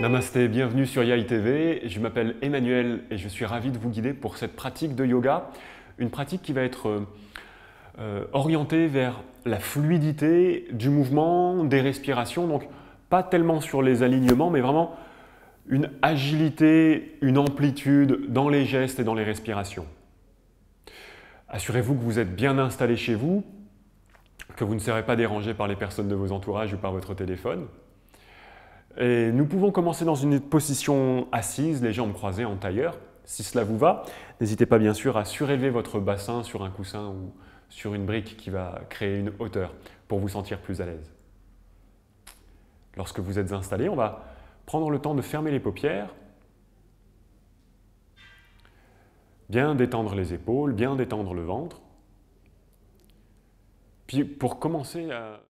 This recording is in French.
Namasté, bienvenue sur Yai TV. Je m'appelle Emmanuel et je suis ravi de vous guider pour cette pratique de yoga. Une pratique qui va être euh, orientée vers la fluidité du mouvement, des respirations. Donc, pas tellement sur les alignements, mais vraiment une agilité, une amplitude dans les gestes et dans les respirations. Assurez-vous que vous êtes bien installé chez vous, que vous ne serez pas dérangé par les personnes de vos entourages ou par votre téléphone. Et nous pouvons commencer dans une position assise, les jambes croisées en tailleur, si cela vous va. N'hésitez pas bien sûr à surélever votre bassin sur un coussin ou sur une brique qui va créer une hauteur pour vous sentir plus à l'aise. Lorsque vous êtes installé, on va prendre le temps de fermer les paupières, bien détendre les épaules, bien détendre le ventre. Puis pour commencer à...